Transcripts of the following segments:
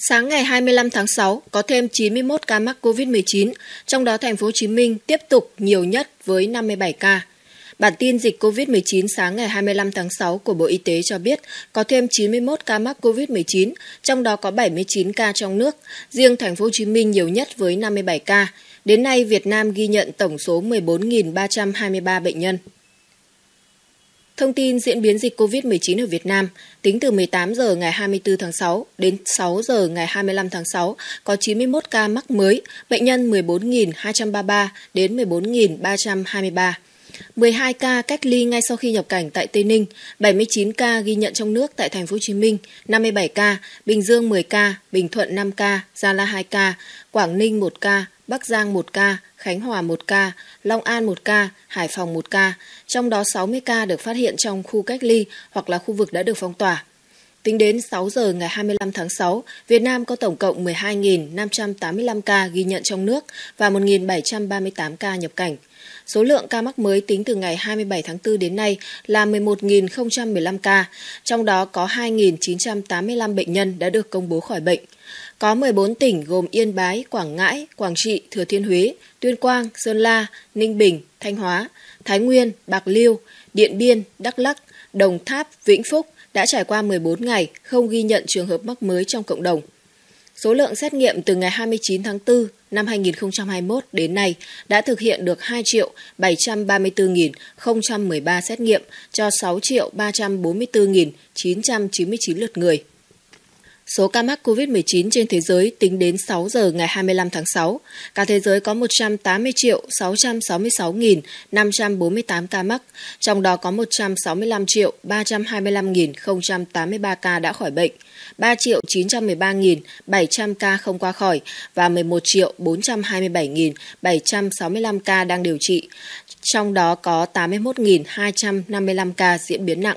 Sáng ngày 25 tháng 6 có thêm 91 ca mắc COVID-19, trong đó thành phố Hồ Chí Minh tiếp tục nhiều nhất với 57 ca. Bản tin dịch COVID-19 sáng ngày 25 tháng 6 của Bộ Y tế cho biết có thêm 91 ca mắc COVID-19, trong đó có 79 ca trong nước, riêng thành phố Hồ Chí Minh nhiều nhất với 57 ca. Đến nay Việt Nam ghi nhận tổng số 14.323 bệnh nhân. Thông tin diễn biến dịch COVID-19 ở Việt Nam, tính từ 18 giờ ngày 24 tháng 6 đến 6 giờ ngày 25 tháng 6 có 91 ca mắc mới, bệnh nhân 14.233 đến 14.323. 12 ca cách ly ngay sau khi nhập cảnh tại Tây Ninh, 79 ca ghi nhận trong nước tại Thành phố Hồ Chí Minh, 57 ca, Bình Dương 10 ca, Bình Thuận 5 ca, Gia Lai 2 ca, Quảng Ninh 1 ca, Bắc Giang 1 ca, Khánh Hòa 1 ca, Long An 1 ca, Hải Phòng 1 ca, trong đó 60 ca được phát hiện trong khu cách ly hoặc là khu vực đã được phong tỏa. Tính đến 6 giờ ngày 25 tháng 6, Việt Nam có tổng cộng 12.585 ca ghi nhận trong nước và 1.738 ca nhập cảnh. Số lượng ca mắc mới tính từ ngày 27 tháng 4 đến nay là 11.015 ca, trong đó có 2.985 bệnh nhân đã được công bố khỏi bệnh có 14 tỉnh gồm Yên Bái, Quảng Ngãi, Quảng Trị, Thừa Thiên Huế, Tuyên Quang, Sơn La, Ninh Bình, Thanh Hóa, Thái Nguyên, Bạc Liêu, Điện Biên, Đắk Lắc, Đồng Tháp, Vĩnh Phúc đã trải qua 14 ngày không ghi nhận trường hợp mắc mới trong cộng đồng. Số lượng xét nghiệm từ ngày 29 tháng 4 năm 2021 đến nay đã thực hiện được 2 triệu 734.013 xét nghiệm cho 6 triệu 344.999 lượt người. Số ca mắc COVID-19 trên thế giới tính đến 6 giờ ngày 25 tháng 6, cả thế giới có 180 triệu 666.548 ca mắc, trong đó có 165 triệu 325.083 ca đã khỏi bệnh, 3 triệu 913.700 ca không qua khỏi và 11 triệu 427.765 ca đang điều trị, trong đó có 81.255 ca diễn biến nặng.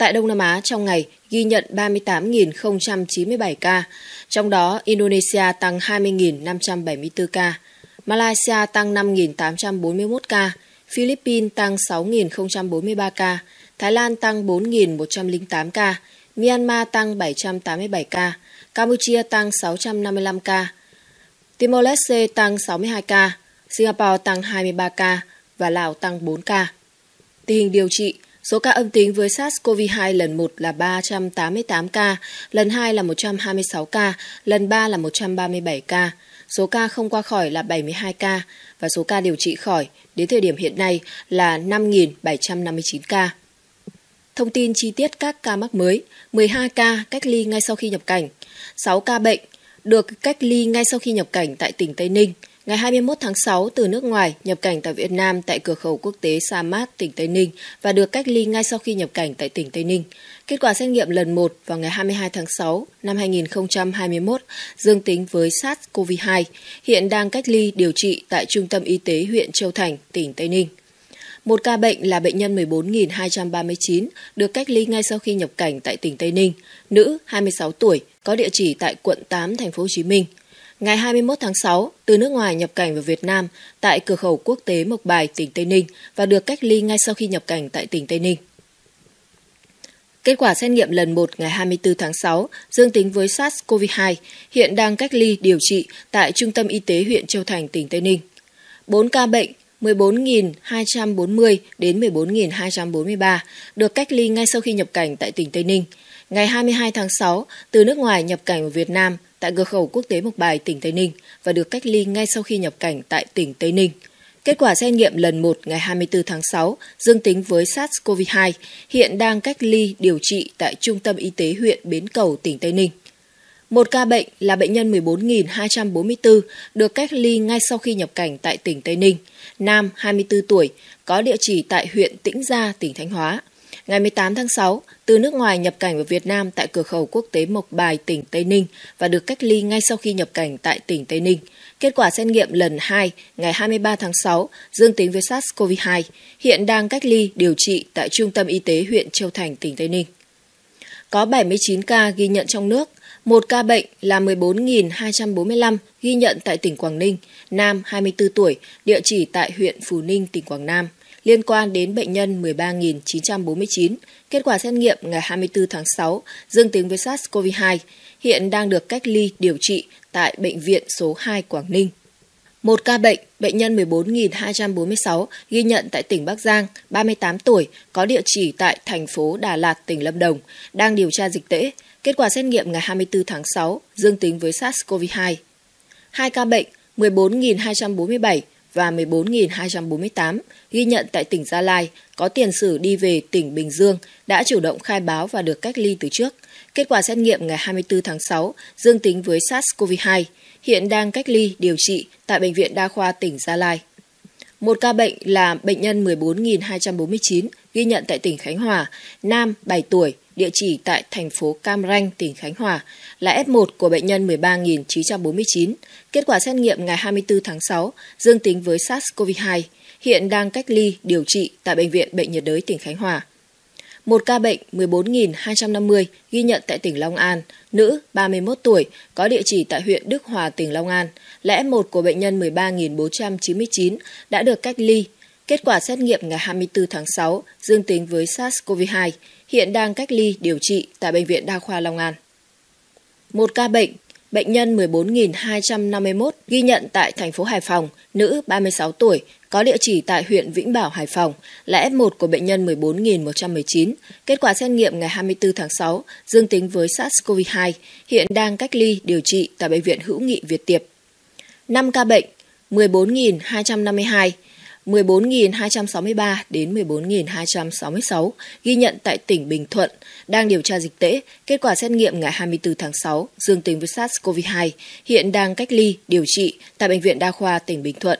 Tại Đông Nam Á trong ngày ghi nhận 38.097 ca, trong đó Indonesia tăng 20.574 ca, Malaysia tăng 5.841 ca, Philippines tăng 6.043 ca, Thái Lan tăng 4.108 ca, Myanmar tăng 787 ca, Campuchia tăng 655 ca, Timor-Leste tăng 62 ca, Singapore tăng 23 ca và Lào tăng 4 ca. Tình hình điều trị – Số ca âm tính với SARS-CoV-2 lần 1 là 388 ca, lần 2 là 126 ca, lần 3 là 137 ca. Số ca không qua khỏi là 72 ca và số ca điều trị khỏi đến thời điểm hiện nay là 5.759 ca. Thông tin chi tiết các ca mắc mới, 12 ca cách ly ngay sau khi nhập cảnh, 6 ca bệnh được cách ly ngay sau khi nhập cảnh tại tỉnh Tây Ninh – Ngày 21 tháng 6 từ nước ngoài nhập cảnh tại Việt Nam tại cửa khẩu quốc tế Sa Mát, tỉnh Tây Ninh và được cách ly ngay sau khi nhập cảnh tại tỉnh Tây Ninh. Kết quả xét nghiệm lần 1 vào ngày 22 tháng 6 năm 2021 dương tính với SARS-CoV-2, hiện đang cách ly điều trị tại Trung tâm Y tế huyện Châu Thành, tỉnh Tây Ninh. Một ca bệnh là bệnh nhân 14.239 được cách ly ngay sau khi nhập cảnh tại tỉnh Tây Ninh, nữ 26 tuổi, có địa chỉ tại quận 8 thành phố Hồ Chí Minh. Ngày 21 tháng 6, từ nước ngoài nhập cảnh vào Việt Nam tại cửa khẩu quốc tế Mộc Bài, tỉnh Tây Ninh và được cách ly ngay sau khi nhập cảnh tại tỉnh Tây Ninh. Kết quả xét nghiệm lần 1 ngày 24 tháng 6 dương tính với SARS-CoV-2, hiện đang cách ly điều trị tại Trung tâm Y tế huyện Châu Thành, tỉnh Tây Ninh. 4 ca bệnh 14.240 đến 14.243 được cách ly ngay sau khi nhập cảnh tại tỉnh Tây Ninh – ngày 22 tháng 6 từ nước ngoài nhập cảnh vào Việt Nam tại cửa khẩu quốc tế Mộc Bài, tỉnh Tây Ninh và được cách ly ngay sau khi nhập cảnh tại tỉnh Tây Ninh. Kết quả xét nghiệm lần 1 ngày 24 tháng 6 dương tính với SARS-CoV-2, hiện đang cách ly điều trị tại Trung tâm Y tế huyện Bến Cầu, tỉnh Tây Ninh. Một ca bệnh là bệnh nhân 14.244 được cách ly ngay sau khi nhập cảnh tại tỉnh Tây Ninh, nam 24 tuổi, có địa chỉ tại huyện Tĩnh Gia, tỉnh Thanh Hóa. Ngày 18 tháng 6, từ nước ngoài nhập cảnh vào Việt Nam tại cửa khẩu quốc tế Mộc Bài, tỉnh Tây Ninh và được cách ly ngay sau khi nhập cảnh tại tỉnh Tây Ninh. Kết quả xét nghiệm lần 2 ngày 23 tháng 6 dương tính với SARS-CoV-2, hiện đang cách ly điều trị tại Trung tâm Y tế huyện Châu Thành, tỉnh Tây Ninh. Có 79 ca ghi nhận trong nước, một ca bệnh là 14.245 ghi nhận tại tỉnh Quảng Ninh, nam 24 tuổi, địa chỉ tại huyện Phú Ninh, tỉnh Quảng Nam – liên quan đến bệnh nhân 13.949, kết quả xét nghiệm ngày 24 tháng 6 dương tính với SARS-CoV-2, hiện đang được cách ly điều trị tại Bệnh viện số 2 Quảng Ninh. Một ca bệnh, bệnh nhân 14.246 ghi nhận tại tỉnh Bắc Giang, 38 tuổi, có địa chỉ tại thành phố Đà Lạt, tỉnh Lâm Đồng, đang điều tra dịch tễ. Kết quả xét nghiệm ngày 24 tháng 6, dương tính với SARS-CoV-2. Hai ca bệnh, 14.247, và 14.248 ghi nhận tại tỉnh Gia Lai có tiền sử đi về tỉnh Bình Dương đã chủ động khai báo và được cách ly từ trước. Kết quả xét nghiệm ngày 24 tháng 6 dương tính với SARS-CoV-2, hiện đang cách ly điều trị tại Bệnh viện Đa khoa tỉnh Gia Lai. Một ca bệnh là bệnh nhân 14.249 ghi nhận tại tỉnh Khánh Hòa, nam 7 tuổi, địa chỉ tại thành phố Cam Ranh, tỉnh Khánh Hòa, là F1 của bệnh nhân 13.949. Kết quả xét nghiệm ngày 24 tháng 6 dương tính với SARS-CoV-2, hiện đang cách ly điều trị tại Bệnh viện Bệnh nhiệt đới tỉnh Khánh Hòa. Một ca bệnh 14.250 ghi nhận tại tỉnh Long An, nữ 31 tuổi, có địa chỉ tại huyện Đức Hòa, tỉnh Long An, là F1 của bệnh nhân 13.499 đã được cách ly Kết quả xét nghiệm ngày 24 tháng 6 dương tính với SARS-CoV-2, hiện đang cách ly điều trị tại Bệnh viện Đa khoa Long An. Một ca bệnh, bệnh nhân 14.251 ghi nhận tại thành phố Hải Phòng, nữ 36 tuổi, có địa chỉ tại huyện Vĩnh Bảo, Hải Phòng, là F1 của bệnh nhân 14.119. Kết quả xét nghiệm ngày 24 tháng 6 dương tính với SARS-CoV-2, hiện đang cách ly điều trị tại Bệnh viện Hữu nghị Việt Tiệp. 5 ca bệnh, 14.252 14.263 đến 14.266 ghi nhận tại tỉnh Bình Thuận, đang điều tra dịch tễ, kết quả xét nghiệm ngày 24 tháng 6 dương tính với SARS-CoV-2, hiện đang cách ly, điều trị tại Bệnh viện Đa khoa tỉnh Bình Thuận.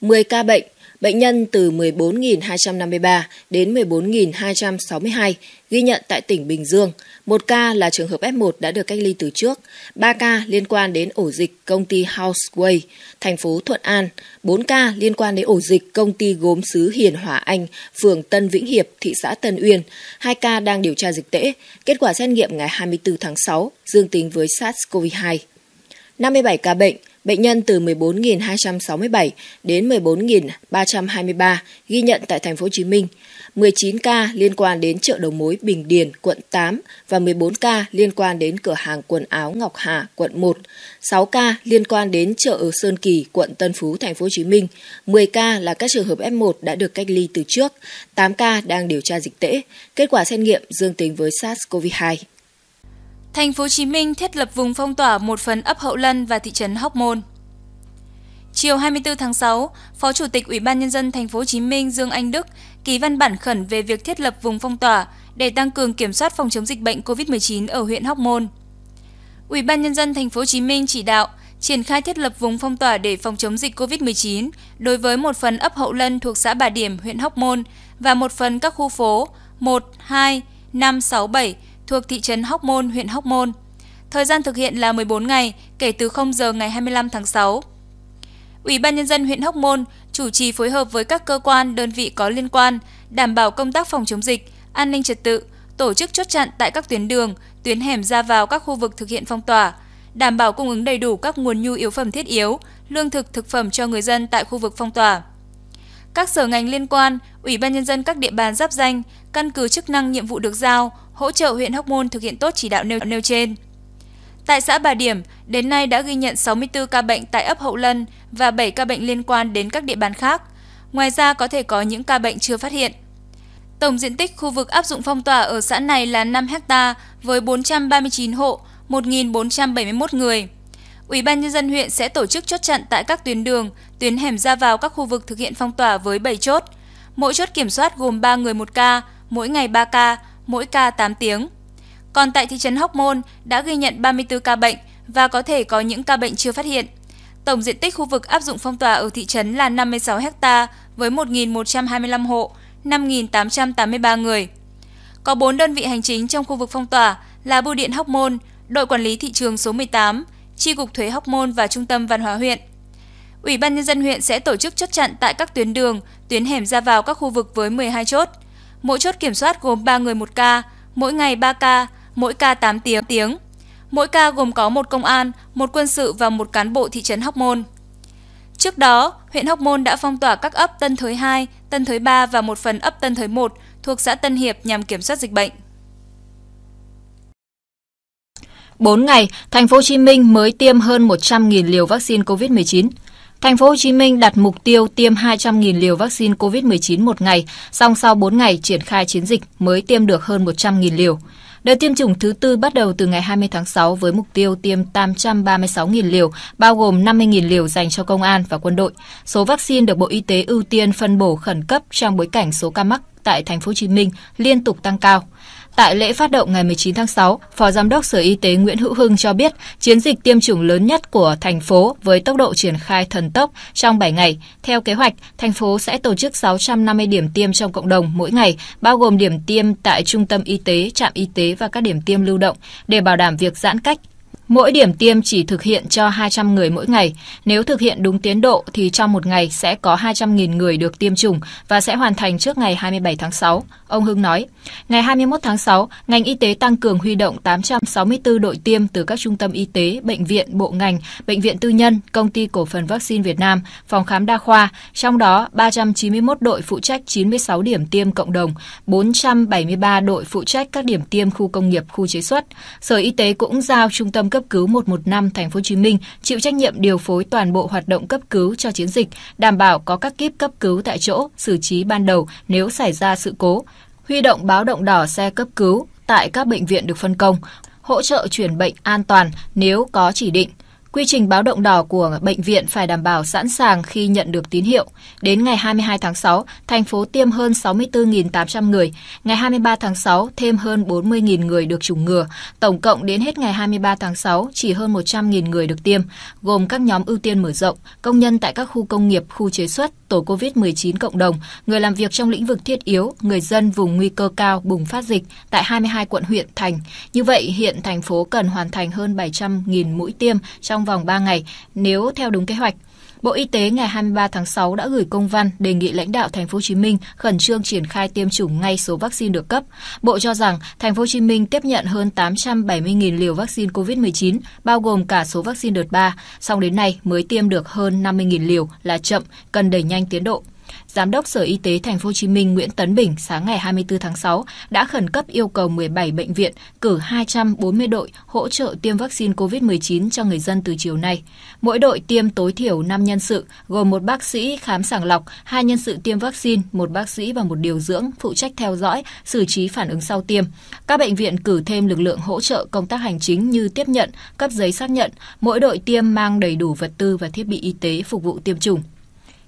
10 ca bệnh Bệnh nhân từ 14.253 đến 14.262 ghi nhận tại tỉnh Bình Dương. Một ca là trường hợp F1 đã được cách ly từ trước. 3 ca liên quan đến ổ dịch công ty Houseway, thành phố Thuận An. 4 ca liên quan đến ổ dịch công ty gốm xứ Hiền Hòa Anh, phường Tân Vĩnh Hiệp, thị xã Tân Uyên. 2 ca đang điều tra dịch tễ. Kết quả xét nghiệm ngày 24 tháng 6 dương tính với SARS-CoV-2. 57 ca bệnh Bệnh nhân từ 14.267 đến 14.323 ghi nhận tại thành phố Hồ Chí Minh, 19 ca liên quan đến chợ đầu mối Bình Điền, quận 8 và 14 ca liên quan đến cửa hàng quần áo Ngọc Hà, quận 1, 6 ca liên quan đến chợ Sơn Kỳ, quận Tân Phú, thành phố Hồ Chí Minh, 10 ca là các trường hợp F1 đã được cách ly từ trước, 8 ca đang điều tra dịch tễ, kết quả xét nghiệm dương tính với SARS-CoV-2. Thành phố Hồ Chí Minh thiết lập vùng phong tỏa một phần ấp Hậu Lân và thị trấn Hóc Môn. Chiều 24 tháng 6, Phó Chủ tịch Ủy ban nhân dân thành phố Hồ Chí Minh Dương Anh Đức ký văn bản khẩn về việc thiết lập vùng phong tỏa để tăng cường kiểm soát phòng chống dịch bệnh COVID-19 ở huyện Hóc Môn. Ủy ban nhân dân thành phố Hồ Chí Minh chỉ đạo triển khai thiết lập vùng phong tỏa để phòng chống dịch COVID-19 đối với một phần ấp Hậu Lân thuộc xã Bà Điểm, huyện Hóc Môn và một phần các khu phố 1, 2, 5, 6, 7 thuộc thị trấn Hóc Môn, huyện Hóc Môn. Thời gian thực hiện là 14 ngày kể từ 0 giờ ngày 25 tháng 6. Ủy ban nhân dân huyện Hóc Môn chủ trì phối hợp với các cơ quan, đơn vị có liên quan đảm bảo công tác phòng chống dịch, an ninh trật tự, tổ chức chốt chặn tại các tuyến đường, tuyến hẻm ra vào các khu vực thực hiện phong tỏa, đảm bảo cung ứng đầy đủ các nguồn nhu yếu phẩm thiết yếu, lương thực thực phẩm cho người dân tại khu vực phong tỏa các sở ngành liên quan, Ủy ban nhân dân các địa bàn giáp danh, căn cứ chức năng nhiệm vụ được giao, hỗ trợ huyện Hóc Môn thực hiện tốt chỉ đạo nêu, nêu trên. Tại xã Bà Điểm, đến nay đã ghi nhận 64 ca bệnh tại ấp Hậu Lân và 7 ca bệnh liên quan đến các địa bàn khác. Ngoài ra có thể có những ca bệnh chưa phát hiện. Tổng diện tích khu vực áp dụng phong tỏa ở xã này là 5 ha với 439 hộ, 1.471 người. Ủy ban nhân dân huyện sẽ tổ chức chốt chặn tại các tuyến đường, tuyến hẻm ra vào các khu vực thực hiện phong tỏa với 7 chốt. Mỗi chốt kiểm soát gồm 3 người một ca, mỗi ngày 3 ca, mỗi ca 8 tiếng. Còn tại thị trấn Hóc Môn đã ghi nhận 34 ca bệnh và có thể có những ca bệnh chưa phát hiện. Tổng diện tích khu vực áp dụng phong tỏa ở thị trấn là 56 ha với 1.125 hộ, 5.883 người. Có 4 đơn vị hành chính trong khu vực phong tỏa là Bưu điện Hóc Môn, Đội Quản lý Thị trường số 18, Tri Cục Thuế Hóc Môn và Trung tâm Văn hóa huyện. Ủy ban Nhân dân huyện sẽ tổ chức chốt chặn tại các tuyến đường, tuyến hẻm ra vào các khu vực với 12 chốt. Mỗi chốt kiểm soát gồm 3 người một ca, mỗi ngày 3 ca, mỗi ca 8 tiếng tiếng. Mỗi ca gồm có một công an, một quân sự và một cán bộ thị trấn Hóc Môn. Trước đó, huyện Hóc Môn đã phong tỏa các ấp Tân Thới 2, Tân Thới 3 và một phần ấp Tân Thới 1 thuộc xã Tân Hiệp nhằm kiểm soát dịch bệnh. 4 ngày, thành phố Hồ Chí Minh mới tiêm hơn 100.000 liều vaccine COVID-19. Thành phố Hồ Chí Minh đặt mục tiêu tiêm 200.000 liều vaccine COVID-19 một ngày, song sau 4 ngày triển khai chiến dịch mới tiêm được hơn 100.000 liều. Đợt tiêm chủng thứ tư bắt đầu từ ngày 20 tháng 6 với mục tiêu tiêm 836.000 liều, bao gồm 50.000 liều dành cho công an và quân đội. Số vaccine được Bộ Y tế ưu tiên phân bổ khẩn cấp trong bối cảnh số ca mắc tại thành phố Hồ Chí Minh liên tục tăng cao. Tại lễ phát động ngày 19 tháng 6, Phó Giám đốc Sở Y tế Nguyễn Hữu Hưng cho biết chiến dịch tiêm chủng lớn nhất của thành phố với tốc độ triển khai thần tốc trong 7 ngày. Theo kế hoạch, thành phố sẽ tổ chức 650 điểm tiêm trong cộng đồng mỗi ngày, bao gồm điểm tiêm tại trung tâm y tế, trạm y tế và các điểm tiêm lưu động để bảo đảm việc giãn cách Mỗi điểm tiêm chỉ thực hiện cho 200 người mỗi ngày. Nếu thực hiện đúng tiến độ thì trong một ngày sẽ có 200.000 người được tiêm chủng và sẽ hoàn thành trước ngày 27 tháng 6, ông Hưng nói. Ngày 21 tháng 6, ngành y tế tăng cường huy động 864 đội tiêm từ các trung tâm y tế, bệnh viện, bộ ngành, bệnh viện tư nhân, công ty cổ phần vaccine Việt Nam, phòng khám đa khoa, trong đó 391 đội phụ trách 96 điểm tiêm cộng đồng, 473 đội phụ trách các điểm tiêm khu công nghiệp, khu chế xuất. Sở Y tế cũng giao Trung tâm cấp cứu 115 Thành phố Hồ Chí Minh chịu trách nhiệm điều phối toàn bộ hoạt động cấp cứu cho chiến dịch, đảm bảo có các kíp cấp cứu tại chỗ, xử trí ban đầu nếu xảy ra sự cố, huy động báo động đỏ xe cấp cứu tại các bệnh viện được phân công, hỗ trợ chuyển bệnh an toàn nếu có chỉ định. Quy trình báo động đỏ của bệnh viện phải đảm bảo sẵn sàng khi nhận được tín hiệu. Đến ngày 22 tháng 6, thành phố tiêm hơn 64.800 người, ngày 23 tháng 6 thêm hơn 40.000 người được chủng ngừa. Tổng cộng đến hết ngày 23 tháng 6 chỉ hơn 100.000 người được tiêm, gồm các nhóm ưu tiên mở rộng, công nhân tại các khu công nghiệp, khu chế xuất, tổ COVID-19 cộng đồng, người làm việc trong lĩnh vực thiết yếu, người dân vùng nguy cơ cao bùng phát dịch tại 22 quận huyện thành. Như vậy, hiện thành phố cần hoàn thành hơn 700.000 mũi tiêm trong trong vòng 3 ngày nếu theo đúng kế hoạch. Bộ Y tế ngày 23 tháng 6 đã gửi công văn đề nghị lãnh đạo Thành phố Hồ Chí Minh khẩn trương triển khai tiêm chủng ngay số vaccine được cấp. Bộ cho rằng Thành phố Hồ Chí Minh tiếp nhận hơn 870.000 liều vaccine COVID-19, bao gồm cả số vaccine đợt 3, song đến nay mới tiêm được hơn 50.000 liều là chậm, cần đẩy nhanh tiến độ. Giám đốc Sở Y tế Thành phố Hồ Chí Minh Nguyễn Tấn Bình sáng ngày 24 tháng 6 đã khẩn cấp yêu cầu 17 bệnh viện cử 240 đội hỗ trợ tiêm vaccine COVID-19 cho người dân từ chiều nay. Mỗi đội tiêm tối thiểu 5 nhân sự, gồm một bác sĩ khám sàng lọc, hai nhân sự tiêm vaccine, một bác sĩ và một điều dưỡng phụ trách theo dõi, xử trí phản ứng sau tiêm. Các bệnh viện cử thêm lực lượng hỗ trợ công tác hành chính như tiếp nhận, cấp giấy xác nhận. Mỗi đội tiêm mang đầy đủ vật tư và thiết bị y tế phục vụ tiêm chủng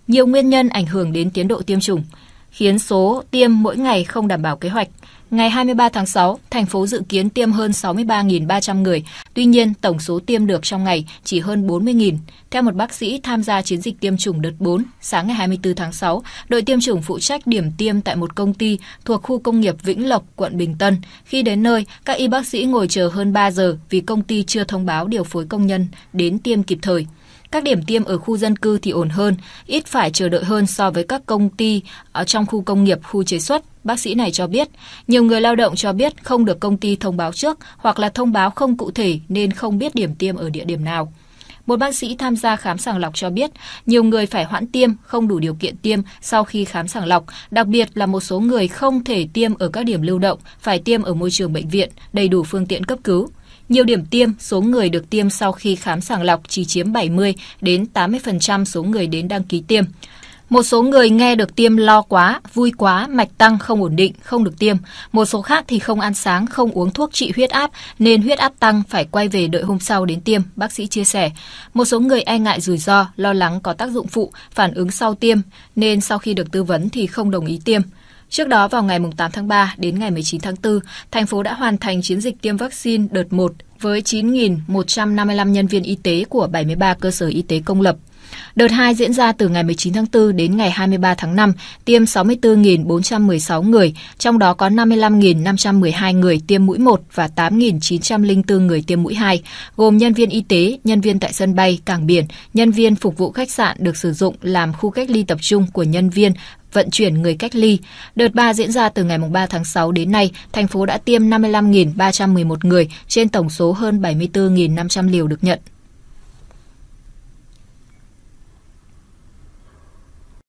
nhiều nguyên nhân ảnh hưởng đến tiến độ tiêm chủng, khiến số tiêm mỗi ngày không đảm bảo kế hoạch. Ngày 23 tháng 6, thành phố dự kiến tiêm hơn 63.300 người, tuy nhiên tổng số tiêm được trong ngày chỉ hơn 40.000. Theo một bác sĩ tham gia chiến dịch tiêm chủng đợt 4, sáng ngày 24 tháng 6, đội tiêm chủng phụ trách điểm tiêm tại một công ty thuộc khu công nghiệp Vĩnh Lộc, quận Bình Tân. Khi đến nơi, các y bác sĩ ngồi chờ hơn 3 giờ vì công ty chưa thông báo điều phối công nhân đến tiêm kịp thời. Các điểm tiêm ở khu dân cư thì ổn hơn, ít phải chờ đợi hơn so với các công ty ở trong khu công nghiệp, khu chế xuất, bác sĩ này cho biết. Nhiều người lao động cho biết không được công ty thông báo trước hoặc là thông báo không cụ thể nên không biết điểm tiêm ở địa điểm nào. Một bác sĩ tham gia khám sàng lọc cho biết, nhiều người phải hoãn tiêm, không đủ điều kiện tiêm sau khi khám sàng lọc, đặc biệt là một số người không thể tiêm ở các điểm lưu động, phải tiêm ở môi trường bệnh viện, đầy đủ phương tiện cấp cứu. Nhiều điểm tiêm, số người được tiêm sau khi khám sàng lọc chỉ chiếm 70 đến 80% số người đến đăng ký tiêm. Một số người nghe được tiêm lo quá, vui quá, mạch tăng không ổn định, không được tiêm. Một số khác thì không ăn sáng, không uống thuốc trị huyết áp nên huyết áp tăng phải quay về đợi hôm sau đến tiêm, bác sĩ chia sẻ. Một số người e ngại rủi ro, lo lắng có tác dụng phụ, phản ứng sau tiêm nên sau khi được tư vấn thì không đồng ý tiêm. Trước đó vào ngày 8 tháng 3 đến ngày 19 tháng 4, thành phố đã hoàn thành chiến dịch tiêm vaccine đợt 1 với 9.155 nhân viên y tế của 73 cơ sở y tế công lập. Đợt 2 diễn ra từ ngày 19 tháng 4 đến ngày 23 tháng 5, tiêm 64.416 người, trong đó có 55.512 người tiêm mũi 1 và 8.904 người tiêm mũi 2, gồm nhân viên y tế, nhân viên tại sân bay, cảng biển, nhân viên phục vụ khách sạn được sử dụng làm khu cách ly tập trung của nhân viên vận chuyển người cách ly. Đợt 3 diễn ra từ ngày 3 tháng 6 đến nay, thành phố đã tiêm 55.311 người trên tổng số hơn 74.500 liều được nhận.